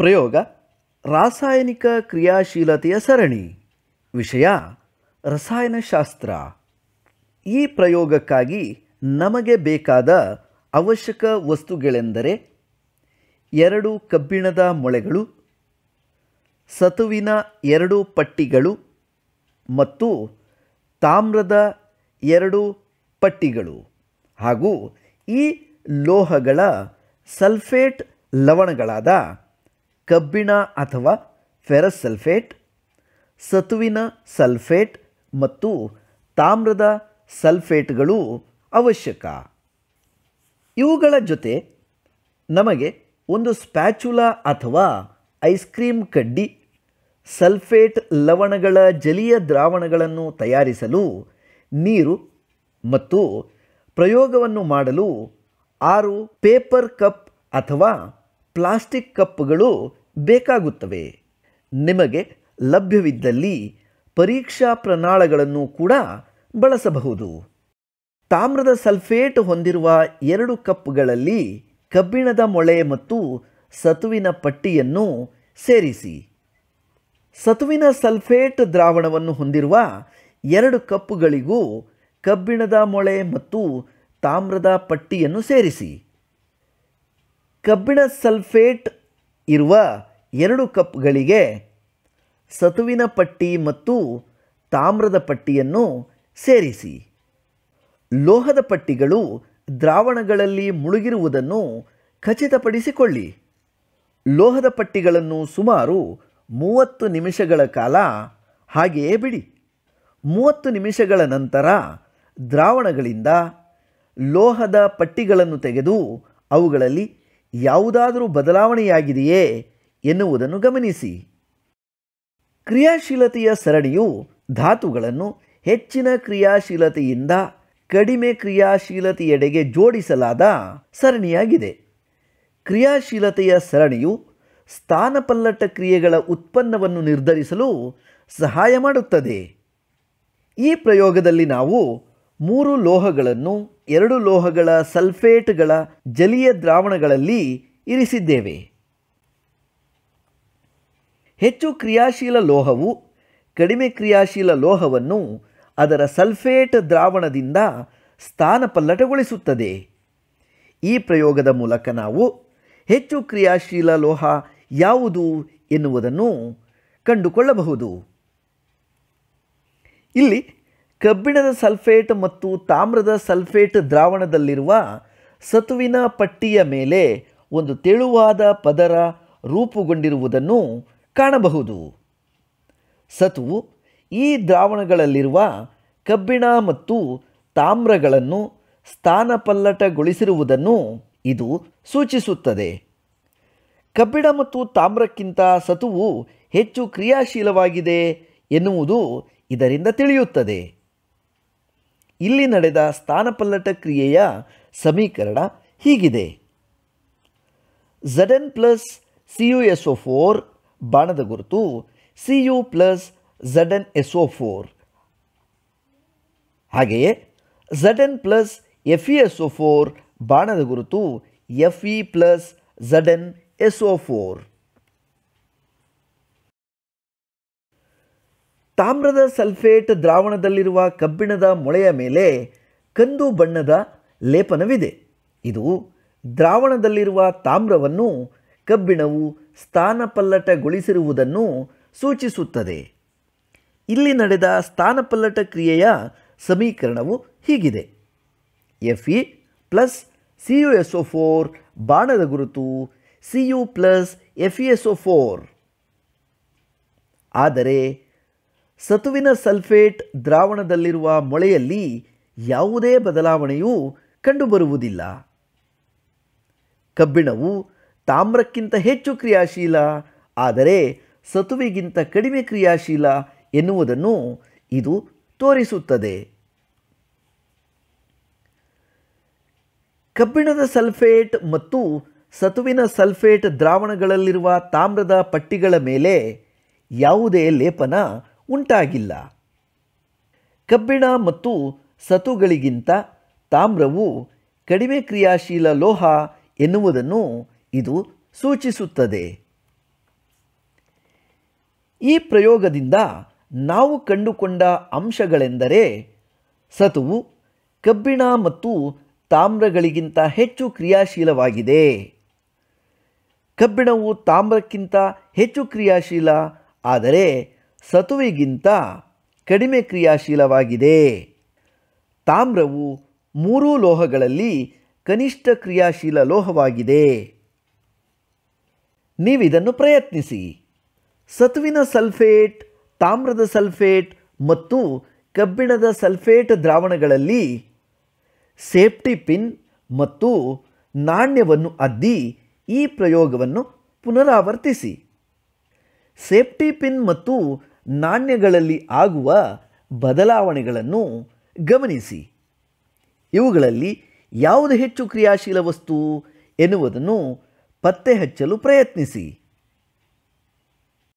ಪ್ರಯೋಗ ರಾಸಾಯನಿಕ ಕ್ರಿಯಾಶೀಲತೆಯ ಸರಣಿ ವಿಷಯ ರಸಾಯನಶಾಸ್ತ್ರ ಈ ಪ್ರಯೋಗಕ್ಕಾಗಿ ನಮಗೆ ಬೇಕಾದ ಅವಶ್ಯಕ ವಸ್ತುಗಳೆಂದರೆ ಎರಡು ಕಬ್ಬಿಣದ ಮೊಳೆಗಳು ಸತುವಿನ ಎರಡು ಪಟ್ಟಿಗಳು ಮತ್ತು ತಾಮ್ರದ ಎರಡು ಪಟ್ಟಿಗಳು ಹಾಗೂ ಈ ಲೋಹಗಳ ಸಲ್ಫೇಟ್ ಲವಣಗಳಾದ ಕಬ್ಬಿಣ ಅಥವಾ ಫೆರಸ್ ಸಲ್ಫೇಟ್ ಸತುವಿನ ಸಲ್ಫೇಟ್ ಮತ್ತು ತಾಮ್ರದ ಸಲ್ಫೇಟ್ಗಳು ಅವಶ್ಯಕ ಇವುಗಳ ಜೊತೆ ನಮಗೆ ಒಂದು ಸ್ಪ್ಯಾಚುಲಾ ಅಥವಾ ಐಸ್ ಕ್ರೀಮ್ ಕಡ್ಡಿ ಸಲ್ಫೇಟ್ ಲವಣಗಳ ಜಲೀಯ ದ್ರಾವಣಗಳನ್ನು ತಯಾರಿಸಲು ನೀರು ಮತ್ತು ಪ್ರಯೋಗವನ್ನು ಮಾಡಲು ಆರು ಪೇಪರ್ ಕಪ್ ಅಥವಾ ಪ್ಲಾಸ್ಟಿಕ್ ಕಪ್ಗಳು ಬೇಕಾಗುತ್ತವೆ ನಿಮಗೆ ಲಭ್ಯವಿದ್ದಲ್ಲಿ ಪರೀಕ್ಷಾ ಪ್ರಣಾಳಗಳನ್ನು ಕೂಡ ಬಳಸಬಹುದು ತಾಮ್ರದ ಸಲ್ಫೇಟ್ ಹೊಂದಿರುವ ಎರಡು ಕಪ್ಗಳಲ್ಲಿ ಕಬ್ಬಿಣದ ಮೊಳೆ ಮತ್ತು ಸತುವಿನ ಪಟ್ಟಿಯನ್ನು ಸೇರಿಸಿ ಸತುವಿನ ಸಲ್ಫೇಟ್ ದ್ರಾವಣವನ್ನು ಹೊಂದಿರುವ ಎರಡು ಕಪ್ಪುಗಳಿಗೂ ಕಬ್ಬಿಣದ ಮೊಳೆ ಮತ್ತು ತಾಮ್ರದ ಪಟ್ಟಿಯನ್ನು ಸೇರಿಸಿ ಕಬ್ಬಿಣ ಸಲ್ಫೇಟ್ ಇರುವ ಎರಡು ಕಪ್ಗಳಿಗೆ ಸತುವಿನ ಪಟ್ಟಿ ಮತ್ತು ತಾಮ್ರದ ಪಟ್ಟಿಯನ್ನು ಸೇರಿಸಿ ಲೋಹದ ಪಟ್ಟಿಗಳು ದ್ರಾವಣಗಳಲ್ಲಿ ಮುಳುಗಿರುವುದನ್ನು ಖಚಿತಪಡಿಸಿಕೊಳ್ಳಿ ಲೋಹದ ಪಟ್ಟಿಗಳನ್ನು ಸುಮಾರು ಮೂವತ್ತು ನಿಮಿಷಗಳ ಕಾಲ ಹಾಗೆಯೇ ಬಿಡಿ ಮೂವತ್ತು ನಿಮಿಷಗಳ ನಂತರ ದ್ರಾವಣಗಳಿಂದ ಲೋಹದ ಪಟ್ಟಿಗಳನ್ನು ತೆಗೆದು ಅವುಗಳಲ್ಲಿ ಯಾವುದಾದರೂ ಬದಲಾವಣೆಯಾಗಿದೆಯೇ ಎನ್ನುವುದನ್ನು ಗಮನಿಸಿ ಕ್ರಿಯಾಶೀಲತೆಯ ಸರಣಿಯು ಧಾತುಗಳನ್ನು ಹೆಚ್ಚಿನ ಕ್ರಿಯಾಶೀಲತೆಯಿಂದ ಕಡಿಮೆ ಕ್ರಿಯಾಶೀಲತೆಯೆಡೆಗೆ ಜೋಡಿಸಲಾದ ಸರಣಿಯಾಗಿದೆ ಕ್ರಿಯಾಶೀಲತೆಯ ಸರಣಿಯು ಸ್ಥಾನಪಲ್ಲಟ ಕ್ರಿಯೆಗಳ ಉತ್ಪನ್ನವನ್ನು ನಿರ್ಧರಿಸಲು ಸಹಾಯ ಮಾಡುತ್ತದೆ ಈ ಪ್ರಯೋಗದಲ್ಲಿ ನಾವು ಮೂರು ಲೋಹಗಳನ್ನು ಎರಡು ಲೋಹಗಳ ಸಲ್ಫೇಟ್ಗಳ ಜಲೀಯ ದ್ರಾವಣಗಳಲ್ಲಿ ಇರಿಸಿದ್ದೇವೆ ಹೆಚ್ಚು ಕ್ರಿಯಾಶೀಲ ಲೋಹವು ಕಡಿಮೆ ಕ್ರಿಯಾಶೀಲ ಲೋಹವನ್ನು ಅದರ ಸಲ್ಫೇಟ್ ದ್ರಾವಣದಿಂದ ಸ್ಥಾನಪಲ್ಲಟಗೊಳಿಸುತ್ತದೆ ಈ ಪ್ರಯೋಗದ ಮೂಲಕ ನಾವು ಹೆಚ್ಚು ಕ್ರಿಯಾಶೀಲ ಲೋಹ ಯಾವುದು ಎನ್ನುವುದನ್ನು ಕಂಡುಕೊಳ್ಳಬಹುದು ಇಲ್ಲಿ ಕಬ್ಬಿಣದ ಸಲ್ಫೇಟ್ ಮತ್ತು ತಾಮ್ರದ ಸಲ್ಫೇಟ್ ದ್ರಾವಣದಲ್ಲಿರುವ ಸತುವಿನ ಪಟ್ಟಿಯ ಮೇಲೆ ಒಂದು ತೆಳುವಾದ ಪದರ ರೂಪುಗೊಂಡಿರುವುದನ್ನು ಕಾಣಬಹುದು ಸತುವು ಈ ದ್ರಾವಣಗಳಲ್ಲಿರುವ ಕಬ್ಬಿಣ ಮತ್ತು ತಾಮ್ರಗಳನ್ನು ಸ್ಥಾನಪಲ್ಲಟಗೊಳಿಸಿರುವುದನ್ನು ಇದು ಸೂಚಿಸುತ್ತದೆ ಕಬ್ಬಿಣ ಮತ್ತು ತಾಮ್ರಕ್ಕಿಂತ ಸತುವು ಹೆಚ್ಚು ಕ್ರಿಯಾಶೀಲವಾಗಿದೆ ಎನ್ನುವುದು ಇದರಿಂದ ತಿಳಿಯುತ್ತದೆ ಇಲ್ಲಿ ನಡೆದ ಸ್ಥಾನಪಲ್ಲಟ ಕ್ರಿಯೆಯ ಸಮೀಕರಣ ಹೀಗಿದೆ Z N plus C U S O four ಬಾಣದ ಗುರುತು C U plus Z S O four ಹಾಗೆಯೇ Z N plus F E S O four ಬಾಣದ ಗುರುತು F E plus Z S O four ತಾಮ್ರದ ಸಲ್ಫೇಟ್ ದ್ರಾವಣದಲ್ಲಿರುವ ಕಬ್ಬಿಣದ ಮೊಳೆಯ ಮೇಲೆ ಕಂದು ಬಣ್ಣದ ಲೇಪನವಿದೆ ಇದು ದ್ರಾವಣದಲ್ಲಿರುವ ತಾಮ್ರವನ್ನು ಕಬ್ಬಿಣವು ಸ್ಥಾನಪಲ್ಲಟಗೊಳಿಸಿರುವುದನ್ನು ಸೂಚಿಸುತ್ತದೆ ಇಲ್ಲಿ ನಡೆದ ಸ್ಥಾನಪಲ್ಲಟ ಕ್ರಿಯೆಯ ಸಮೀಕರಣವು ಹೀಗಿದೆ F E plus C U S O four ಬಾಣದ ಗುರುತು C U plus F E S O four ಆದರೆ ಸತುವಿನ ಸಲ್ಫೇಟ್ ದ್ರಾವಣದಲ್ಲಿರುವ ಮೊಳೆಯಲ್ಲಿ ಯಾವುದೇ ಬದಲಾವಣೆಯೂ ಕಂಡುಬರುವುದಿಲ್ಲ ಕಬ್ಬಿಣವು ತಾಮ್ರಕ್ಕಿಂತ ಹೆಚ್ಚು ಕ್ರಿಯಾಶೀಲ ಆದರೆ ಸತುವಿಗಿಂತ ಕಡಿಮೆ ಕ್ರಿಯಾಶೀಲ ಎನ್ನುವುದನ್ನು ಇದು ತೋರಿಸುತ್ತದೆ ಕಬ್ಬಿಣದ ಸಲ್ಫೇಟ್ ಮತ್ತು ಸತುವಿನ ಸಲ್ಫೇಟ್ ದ್ರಾವಣಗಳಲ್ಲಿರುವ ತಾಮ್ರದ ಪಟ್ಟಿಗಳ ಮೇಲೆ ಯಾವುದೇ ಲೇಪನ ಉಂಟಾಗಿಲ್ಲ ಕಬ್ಬಿಣ ಮತ್ತು ಸತುಗಳಿಗಿಂತ ತಾಮ್ರವು ಕಡಿಮೆ ಕ್ರಿಯಾಶೀಲ ಲೋಹ ಎನ್ನುವುದನ್ನು ಇದು ಸೂಚಿಸುತ್ತದೆ ಈ ಪ್ರಯೋಗದಿಂದ ನಾವು ಕಂಡುಕೊಂಡ ಅಂಶಗಳೆಂದರೆ ಸತುವು ಕಬ್ಬಿಣ ಮತ್ತು ತಾಮ್ರಗಳಿಗಿಂತ ಹೆಚ್ಚು ಕ್ರಿಯಾಶೀಲವಾಗಿದೆ ಕಬ್ಬಿಣವು ತಾಮ್ರಕ್ಕಿಂತ ಹೆಚ್ಚು ಕ್ರಿಯಾಶೀಲ ಆದರೆ ಸತುವಿಗಿಂತ ಕಡಿಮೆ ಕ್ರಿಯಾಶೀಲವಾಗಿದೆ ತಾಮ್ರವು ಮೂರೂ ಲೋಹಗಳಲ್ಲಿ ಕನಿಷ್ಠ ಕ್ರಿಯಾಶೀಲ ಲೋಹವಾಗಿದೆ ನೀವಿದನ್ನು ಪ್ರಯತ್ನಿಸಿ ಸತುವಿನ ಸಲ್ಫೇಟ್ ತಾಮ್ರದ ಸಲ್ಫೇಟ್ ಮತ್ತು ಕಬ್ಬಿಣದ ಸಲ್ಫೇಟ್ ದ್ರಾವಣಗಳಲ್ಲಿ ಸೇಫ್ಟಿ ಪಿನ್ ಮತ್ತು ನಾಣ್ಯವನ್ನು ಅದ್ದಿ ಈ ಪ್ರಯೋಗವನ್ನು ಪುನರಾವರ್ತಿಸಿ ಸೇಫ್ಟಿ ಪಿನ್ ಮತ್ತು ನಾಣ್ಯಗಳಲ್ಲಿ ಆಗುವ ಬದಲಾವಣೆಗಳನ್ನು ಗಮನಿಸಿ ಇವುಗಳಲ್ಲಿ ಯಾವುದು ಹೆಚ್ಚು ಕ್ರಿಯಾಶೀಲ ವಸ್ತು ಎನ್ನುವುದನ್ನು ಪತ್ತೆ ಹಚ್ಚಲು ಪ್ರಯತ್ನಿಸಿ